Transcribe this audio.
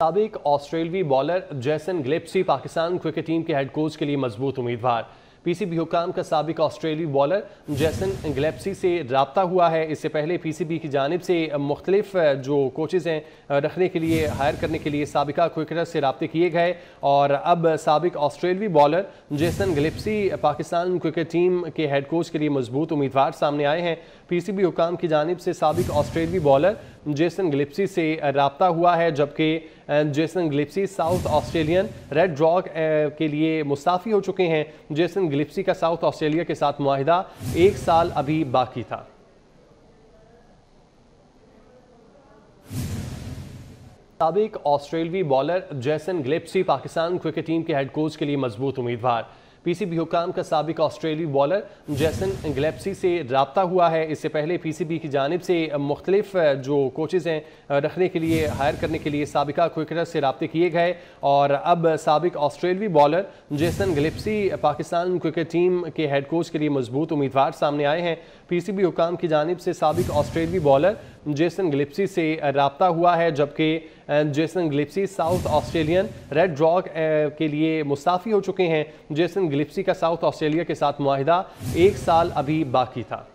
सबक ऑस्ट्रेलवी bowler Jason ग्लिप्सी पाकिस्तान क्रिकेट टीम के हेड कोच के लिए मजबूत उम्मीदवार पीसीबी हुकाम का सबक ऑस्ट्रेलवी बॉलर जैसन ग्लेप्सी से रबता हुआ है इससे पहले पीसीबी की जानब से मुख्तलिफ जो कोचेज़ हैं रखने के लिए हायर करने के लिए सबका क्रिकेटर से रबते किए गए और अब सबक ऑस्ट्रेलवी बॉलर जैसन ग्लेप्सी पाकिस्तान क्रिकेट टीम के हेड कोच के लिए मजबूत उम्मीदवार सामने आए हैं पी सी बी हुकाम की जानब से सबक ऑस्ट्रेलवी बॉलर जेसन गिलिप्सी से रबता हुआ है जबकि जेसन गिलिप्सी साउथ ऑस्ट्रेलियन रेड ड्रॉग के लिए मुसाफी हो चुके हैं जेसन गिलिप्सी का साउथ ऑस्ट्रेलिया के साथ माहिदा एक साल अभी बाकी था सबक ऑस्ट्रेलवी बॉलर जैसन ग्लिप्सी पाकिस्तान क्रिकेट टीम के हेड कोच के लिए मजबूत उम्मीदवार पीसीबी हुकाम का सबक ऑस्ट्रेली बॉलर जैसन गलेप्सी से रबता हुआ है इससे पहले पीसीबी की जानब से मुख्तलिफ जो कोचेज़ हैं रखने के लिए हायर करने के लिए सबका क्रिकेटर से रबते किए गए और अब सबक ऑस्ट्रेलवी बॉलर जैसन गलेप्सी पाकिस्तान क्रिकेट टीम के हेड कोच के लिए मजबूत उम्मीदवार सामने आए हैं पी सी बी हुकाम की जानब से सबक ऑस्ट्रेलवी बॉलर जैसन गलेप्सी से रबता हुआ है जबकि एंड जेसन ग्लिप्सी साउथ ऑस्ट्रेलियन रेड रॉक के लिए मुस्ताफ़ी हो चुके हैं जेसन ग्लिप्सी का साउथ ऑस्ट्रेलिया के साथ माहिदा एक साल अभी बाकी था